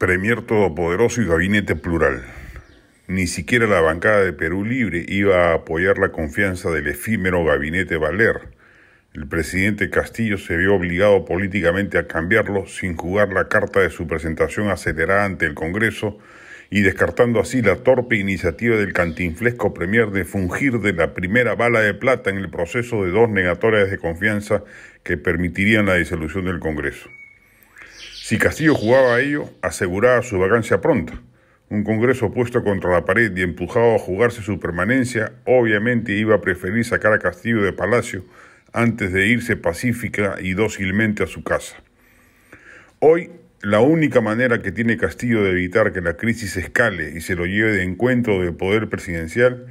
Premier todopoderoso y gabinete plural. Ni siquiera la bancada de Perú Libre iba a apoyar la confianza del efímero gabinete Valer. El presidente Castillo se vio obligado políticamente a cambiarlo sin jugar la carta de su presentación acelerada ante el Congreso y descartando así la torpe iniciativa del cantinflesco premier de fungir de la primera bala de plata en el proceso de dos negatorias de confianza que permitirían la disolución del Congreso. Si Castillo jugaba a ello, aseguraba su vacancia pronta. Un Congreso puesto contra la pared y empujado a jugarse su permanencia, obviamente iba a preferir sacar a Castillo de Palacio antes de irse pacífica y dócilmente a su casa. Hoy, la única manera que tiene Castillo de evitar que la crisis escale y se lo lleve de encuentro del poder presidencial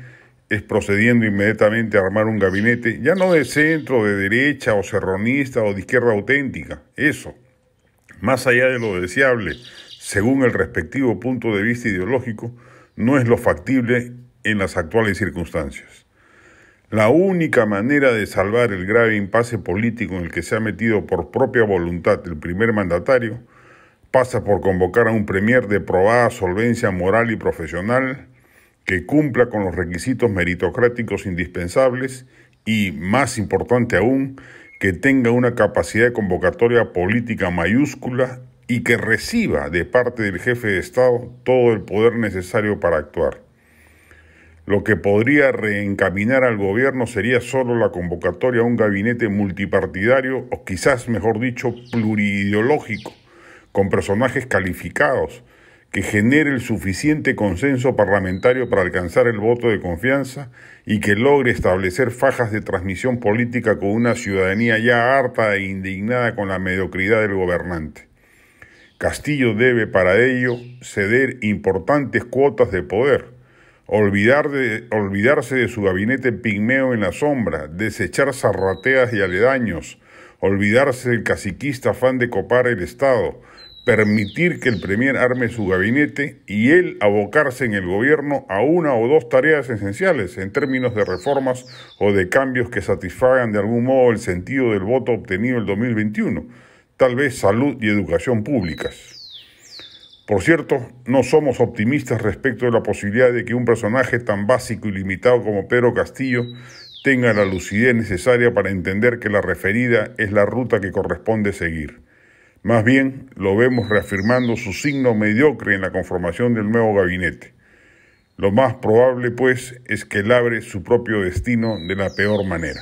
es procediendo inmediatamente a armar un gabinete, ya no de centro, de derecha o serronista o de izquierda auténtica, eso más allá de lo deseable según el respectivo punto de vista ideológico, no es lo factible en las actuales circunstancias. La única manera de salvar el grave impasse político en el que se ha metido por propia voluntad el primer mandatario pasa por convocar a un premier de probada solvencia moral y profesional que cumpla con los requisitos meritocráticos indispensables y, más importante aún, que tenga una capacidad de convocatoria política mayúscula y que reciba de parte del jefe de Estado todo el poder necesario para actuar. Lo que podría reencaminar al gobierno sería solo la convocatoria a un gabinete multipartidario o quizás, mejor dicho, plurideológico, con personajes calificados, que genere el suficiente consenso parlamentario para alcanzar el voto de confianza y que logre establecer fajas de transmisión política con una ciudadanía ya harta e indignada con la mediocridad del gobernante. Castillo debe para ello ceder importantes cuotas de poder, olvidar de, olvidarse de su gabinete pigmeo en la sombra, desechar zarrateas y aledaños, olvidarse del caciquista afán de copar el Estado, permitir que el Premier arme su gabinete y él abocarse en el gobierno a una o dos tareas esenciales en términos de reformas o de cambios que satisfagan de algún modo el sentido del voto obtenido el 2021, tal vez salud y educación públicas. Por cierto, no somos optimistas respecto de la posibilidad de que un personaje tan básico y limitado como Pedro Castillo tenga la lucidez necesaria para entender que la referida es la ruta que corresponde seguir. Más bien, lo vemos reafirmando su signo mediocre en la conformación del nuevo gabinete. Lo más probable, pues, es que abre su propio destino de la peor manera.